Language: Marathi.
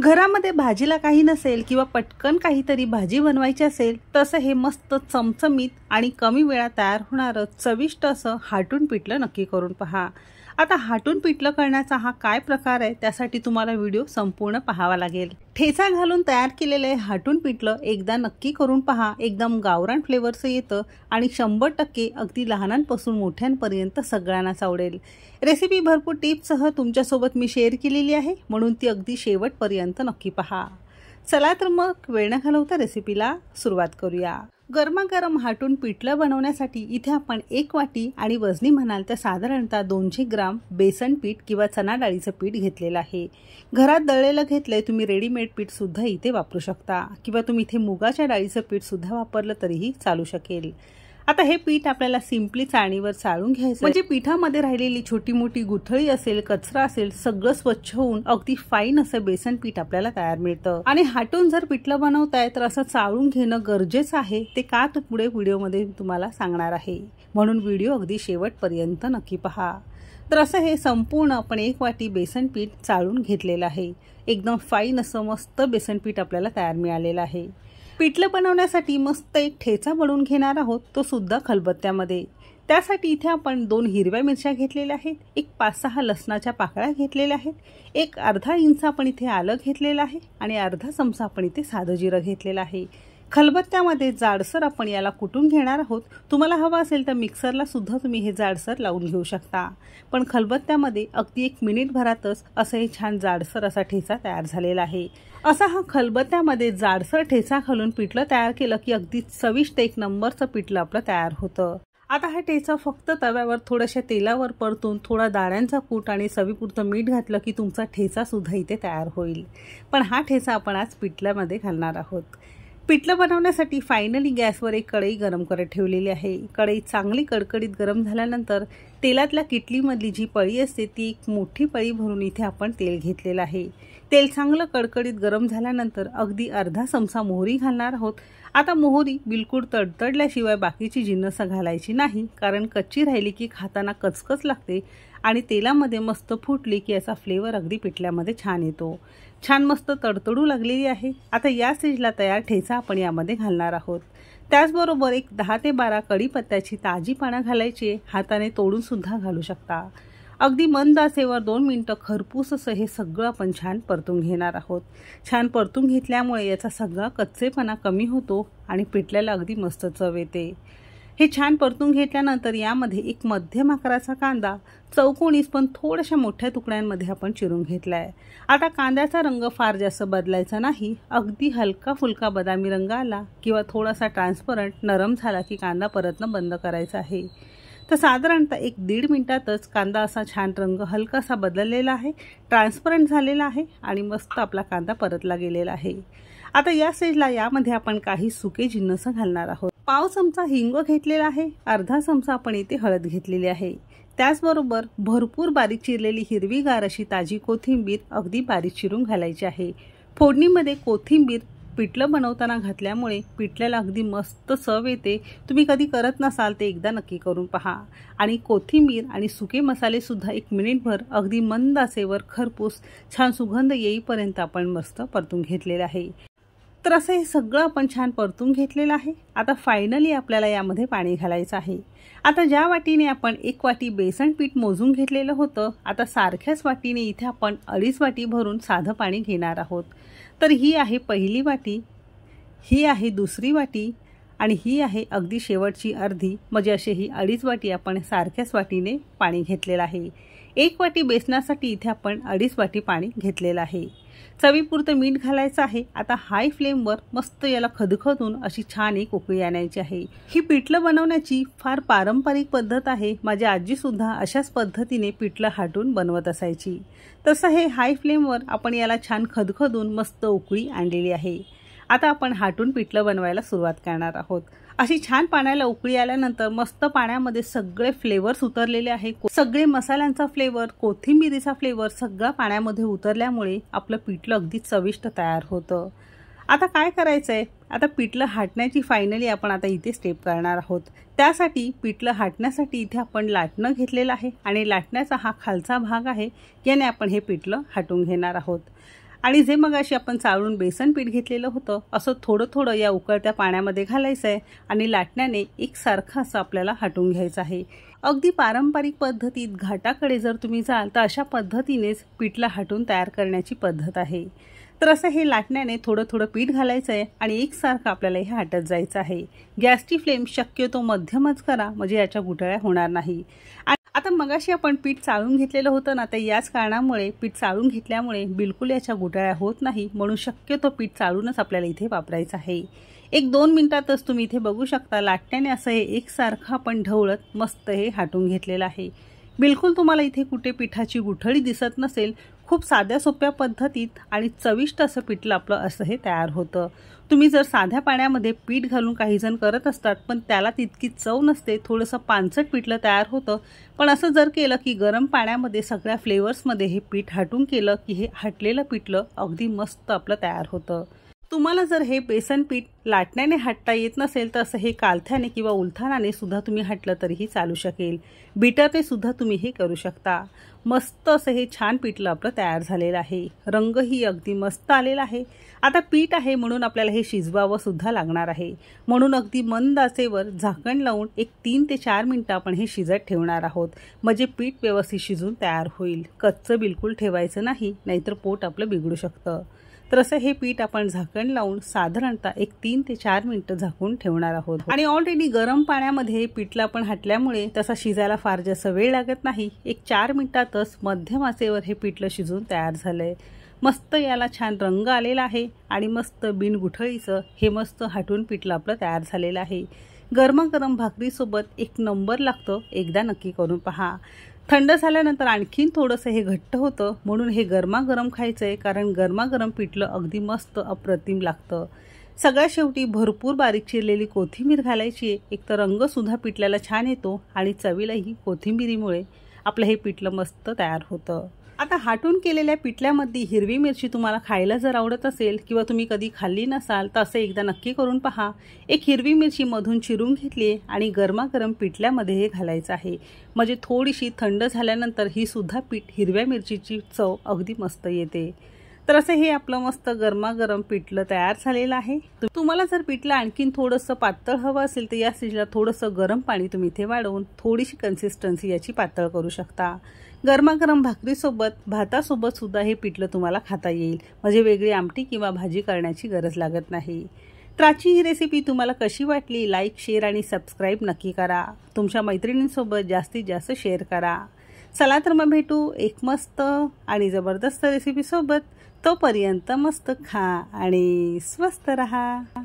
घरामध्ये भाजीला काही नसेल किंवा पटकन काहीतरी भाजी बनवायची असेल तसं हे मस्त चमचमीत आणि कमी वेळा तयार होणारं चविष्ट असं हाटून पिठलं नक्की करून पहा आता हाटून पिठलं करण्याचा हा काय प्रकार आहे त्यासाठी तुम्हाला व्हिडिओ संपूर्ण पाहावा लागेल ठेचा घालून तयार केलेले हाटून पिठलं एकदा नक्की करून पहा एकदम गावरान फ्लेवरचं येतं आणि शंभर टक्के अगदी लहानांपासून मोठ्यांपर्यंत सगळ्यांनाच आवडेल रेसिपी भरपूर टिप्ससह तुमच्यासोबत मी शेअर केलेली आहे म्हणून ती अगदी शेवटपर्यंत नक्की पहा चला तर मग वेळ न घालवता रेसिपीला सुरुवात करूया गरमागरम हाटून पिठलं बनवण्यासाठी इथे आपण एक वाटी आणि वजनी म्हणाल तर साधारणतः दोनशे ग्राम बेसन पीठ किंवा चना डाळीचं पीठ घेतलेलं आहे घरात दळलेलं घेतलंय तुम्ही रेडीमेड पीठसुद्धा इथे वापरू शकता किंवा तुम्ही इथे मुगाच्या डाळीचं पीठसुद्धा वापरलं तरीही चालू शकेल आता हे पीठ आपल्याला सिम्पली चाळणीवर चाळून घ्यायचं म्हणजे पिठामध्ये राहिलेली छोटी मोठी गुठळी असेल कचरा असेल सगळं स्वच्छ होऊन अगदी फाईन असं बेसन पीठ आपल्याला तयार मिळतं आणि हाटून जर पिठलं बनवताय तर असं चाळून घेणं गरजेचं आहे ते का तू पुढे व्हिडिओमध्ये तुम्हाला सांगणार आहे म्हणून व्हिडिओ अगदी शेवटपर्यंत नक्की पहा तर असं हे संपूर्ण आपण एक वाटी बेसन पीठ चाळून घेतलेलं आहे एकदम फाईन असं मस्त बेसन पीठ आपल्याला तयार मिळालेलं आहे पिठलं बनवण्यासाठी मस्त एक ठेचा बनवून घेणार आहोत तो सुद्धा खलबत्त्यामध्ये त्यासाठी इथे आपण दोन हिरव्या मिरच्या घेतलेल्या आहेत एक पाच सहा लसणाच्या पाकळ्या घेतलेल्या आहेत एक अर्धा इंच आपण इथे आलं घेतलेलं आहे आणि अर्धा चमचा आपण इथे साधं जिरं घेतलेलं आहे खलबत्त्यामध्ये जाडसर आपण याला कुटून घेणार आहोत तुम्हाला हवा असेल तर मिक्सरला सुद्धा तुम्ही हे जाडसर लावून घेऊ शकता पण खलबत्त्यामध्ये अगदी एक मिनिटभरातच असं हे छान जाडसर असा ठेचा तयार झालेला आहे असा हा खलबत्यामध्ये जाडसर ठेचा खालून पिठलं तयार केलं की अगदी चविष्ट एक नंबरचं पिठलं आपलं तयार होतं आता हा ठेचा फक्त तव्यावर थोड्याशा तेलावर परतून थोडा दाण्यांचा कूट आणि सवीपुरतं मीठ घातलं की तुमचा ठेचा सुद्धा इथे तयार होईल पण हा ठेचा आपण आज पिठल्यामध्ये घालणार आहोत पिठलं बनवण्यासाठी फायनली गॅसवर एक कढई गरम करत ठेवलेली आहे कढई चांगली कडकडीत गरम झाल्यानंतर तेलातल्या किटलीमधली जी पळी असते ती एक मोठी पळी भरून इथे आपण तेल घेतलेलं आहे तेल चांगलं कडकडीत गरम झाल्यानंतर अगदी अर्धा चमचा मोहरी घालणार आहोत आता मोहरी बिलकुल तडतडल्याशिवाय बाकीची जिन्नस घालायची नाही कारण कच्ची राहिली की खाताना कचकच लागते आणि तेलामध्ये मस्त फुटली की याचा फ्लेवर अगदी पिठल्यामध्ये छान येतो छान मस्त तडतडू लागलेली आहे आता या स्टेजला तयार ठेचा आपण यामध्ये घालणार आहोत त्याचबरोबर एक दहा ते बारा कढीपत्त्याची ताजी पानं घालायची हाताने तोडून सुद्धा घालू शकता अगदी मंद असेवर दोन मिनटं खरपूस असं हे सगळं आपण छान परतून घेणार आहोत छान परतून घेतल्यामुळे याचा सगळा कच्चेपणा कमी होतो आणि पिठल्याला अगदी मस्त चव येते हे छान परतून घेतल्यानंतर यामध्ये एक मध्यम आकाराचा कांदा चौकोणीस पण थोड्याशा मोठ्या तुकड्यांमध्ये आपण चिरून घेतला आहे आता कांद्याचा रंग फार जास्त बदलायचा नाही अगदी हलका फुलका बदामी रंग आला किंवा थोडासा ट्रान्सपरंट नरम झाला की कांदा परतनं बंद करायचा आहे तर साधारणतः एक दीड मिनटातच कांदा असा छान रंग हलकासा बदललेला आहे ट्रान्सपरंट झालेला आहे आणि मस्त आपला कांदा परतला गेलेला आहे आता या स्टेजला यामध्ये आपण काही सुके जिन्नस घालणार आहोत पाव चमचा हिंग घेतलेला आहे अर्धा चमचा आपण इथे हळद घेतलेली आहे त्याचबरोबर भरपूर बारीक चिरलेली हिरवीगार अशी ताजी कोथिंबीर अगदी बारीक चिरून घालायची आहे फोडणीमध्ये कोथिंबीर पिठलं बनवताना घातल्यामुळे पिठल्याला अगदी मस्त चव येते तुम्ही कधी करत नसाल ते एकदा नक्की करून पहा आणि कोथिंबीर आणि सुके मसालेसुद्धा एक मिनिटभर अगदी मंद असेवर खरपूस छान सुगंध येईपर्यंत आपण मस्त परतून घेतलेला आहे तर असं हे सगळं आपण छान परतून घेतलेलं आहे आता फायनली आपल्याला यामध्ये पाणी घालायचं आहे आता ज्या वाटीने आपण एक वाटी बेसन पीठ मोजून घेतलेलं होतं आता सारख्याच वाटीने इथे आपण अडीच वाटी भरून साधं पाणी घेणार आहोत तर ही आहे पहिली वाटी ही आहे दुसरी वाटी आणि ही आहे अगदी शेवटची अर्धी म्हणजे अशी ही अडीच वाटी आपण सारख्याच वाटीने पाणी घेतलेलं आहे एक वाटी बेसनासाठी इथे आपण अडीच वाटी पाणी घेतलेलं आहे चवीपुरतं मीठ घालायचं आहे आता हाय फ्लेमवर मस्त याला खदखदून अशी छान एक उकळी आणायची आहे ही पिठलं बनवण्याची फार पारंपरिक पद्धत आहे माझी आजीसुद्धा अशाच पद्धतीने पिठलं हाटून बनवत असायची तसं हे हाय फ्लेमवर आपण याला छान खदखदून मस्त उकळी आणलेली आहे आता आपण हाटून पिठलं बनवायला सुरुवात करणार आहोत अशी छान पाण्याला उकळी आल्यानंतर मस्त पाण्यामध्ये सगळे फ्लेवर्स उतरलेले आहेत सगळे मसाल्यांचा फ्लेवर कोथिंबिरीचा फ्लेवर सगळा पाण्यामध्ये उतरल्यामुळे आपलं पिठलं अगदी चविष्ट तयार होतं आता काय करायचंय आता पिठलं हाटण्याची फायनली आपण आता इथे स्टेप करणार आहोत त्यासाठी पिठलं हाटण्यासाठी इथे आपण लाटणं घेतलेलं आहे आणि लाटण्याचा हा खालचा भाग आहे याने आपण हे पिठलं हाटून घेणार आहोत आणि जे मग अशी आपण चाळून बेसन पीठ घेतलेलं होतं असं थोडं थोडं या उकळत्या पाण्यामध्ये घालायचं आहे आणि लाटण्याने एकसारखं असं आपल्याला हाटून घ्यायचं आहे अगदी पारंपरिक पद्धतीत घाटाकडे जर तुम्ही जाल तर अशा पद्धतीनेच पीठला हटून तयार करण्याची पद्धत आहे तर असं हे लाटण्याने थोडं थोडं पीठ घालायचं आहे आणि एकसारखं आपल्याला हे हाटत जायचं आहे गॅसची फ्लेम शक्यतो मध्यमच करा म्हणजे याच्या गुठळ्या होणार नाही आता मगाशी आपण पीठ चाळून घेतलेलं होतं ना तर याच कारणामुळे पीठ चाळून घेतल्यामुळे बिलकुल याच्या गुटाळ्या होत नाही म्हणून शक्यतो पीठ चाळूनच आपल्याला इथे वापरायचं आहे एक दोन मिनटातच तुम्ही इथे बघू शकता लाटण्याने असं हे एकसारखं आपण ढवळत मस्त हे हाटून घेतलेलं आहे बिलकुल तुम्हाला इथे कुठे पिठाची गुठळी दिसत नसेल खूप साध्या सोप्या पद्धतीत आणि चविष्ट असं पिठलं आपलं असं हे तयार होतं तुम्ही जर साध्या पाण्यामध्ये पीठ घालून काहीजण करत असतात पण त्याला तितकी चव नसते थोडंसं पानसट पिठलं तयार होतं पण असं जर केलं की गरम पाण्यामध्ये सगळ्या फ्लेवर्समध्ये हे पीठ हाटून केलं की हे हटलेलं पिठलं अगदी मस्त आपलं तयार होतं तुम्हाला जर हे बेसन पीठ लाटण्याने हटता येत नसेल तर असं हे कालथ्याने किंवा उलथानाने सुद्धा तुम्ही हटलं तरीही चालू शकेल बिटरने सुद्धा तुम्ही हे करू शकता मस्त असं हे छान पीठलं आपलं तयार झालेलं आहे रंगही अगदी मस्त आलेला आहे आता पीठ आहे म्हणून आपल्याला हे शिजवावं सुद्धा लागणार आहे म्हणून अगदी मंद आचेवर झाकण लावून एक तीन ते चार मिनटं आपण हे शिजत ठेवणार आहोत म्हणजे पीठ व्यवस्थित शिजून तयार होईल कच्चं बिलकुल ठेवायचं नाही नाहीतर पोट आपलं बिघडू शकतं तसं हे पीठ आपण झाकण लावून साधारणतः एक तीन ते चार मिनटं झाकून ठेवणार आहोत आणि ऑलरेडी गरम पाण्यामध्ये पीठला आपण हाटल्यामुळे तसा शिजायला फार जास्त वेळ लागत नाही एक चार मिनिटातच मध्यम आचेवर हे पीठलं शिजून तयार झालंय मस्त याला छान रंग आलेला आहे आणि मस्त बिनगुठळीचं हे मस्त हाटून पिठलं आपलं तयार झालेलं आहे गरमागरम भाकरीसोबत एक नंबर लागतो एकदा नक्की करून पहा थंड झाल्यानंतर आणखीन थोडंसं हे घट्ट होतं म्हणून हे गरमागरम खायचं आहे कारण गरमागरम पिठलं अगदी मस्त अप्रतिम लागतं सगळ्या शेवटी भरपूर बारीक चिरलेली कोथिंबीर घालायची आहे एक तर रंगसुद्धा पिठल्याला छान येतो आणि चवीलाही कोथिंबीरीमुळे आपलं हे पिठलं मस्त तयार होतं आता हाटून केलेल्या पिठल्यामध्ये हिरवी मिरची तुम्हाला खायला जर आवडत असेल किंवा तुम्ही कधी खाल्ली नसाल तर असं एकदा नक्की करून पहा एक हिरवी मिरची मधून चिरून घेतली आणि गरमागरम पिठल्यामध्ये हे घालायचं आहे म्हणजे थोडीशी थंड झाल्यानंतर ही सुद्धा पीठ हिरव्या मिरचीची चव अगदी मस्त येते तर असं हे आपलं मस्त गरमागरम पिठलं तयार झालेलं आहे तुम्हाला जर पिठलं आणखीन थोडंसं पातळ हवं असेल तर या स्टेजला थोडंसं गरम पाणी तुम्ही इथे वाढवून थोडीशी कन्सिस्टन्सी याची पातळ करू शकता गरमागरम भाकरीसोबत भातासोबत सुद्धा हे पिठलं तुम्हाला खाता येईल म्हणजे वेगळी आमटी किंवा भाजी करण्याची गरज लागत नाही त्राची ही रेसिपी तुम्हाला कशी वाटली लाईक शेअर आणि सबस्क्राईब नक्की करा तुमच्या मैत्रिणींसोबत जास्तीत जास्त शेअर करा चला तर मग भेटू एक मस्त आणि जबरदस्त रेसिपीसोबत तोपर्यंत मस्त खा आणि स्वस्त रहा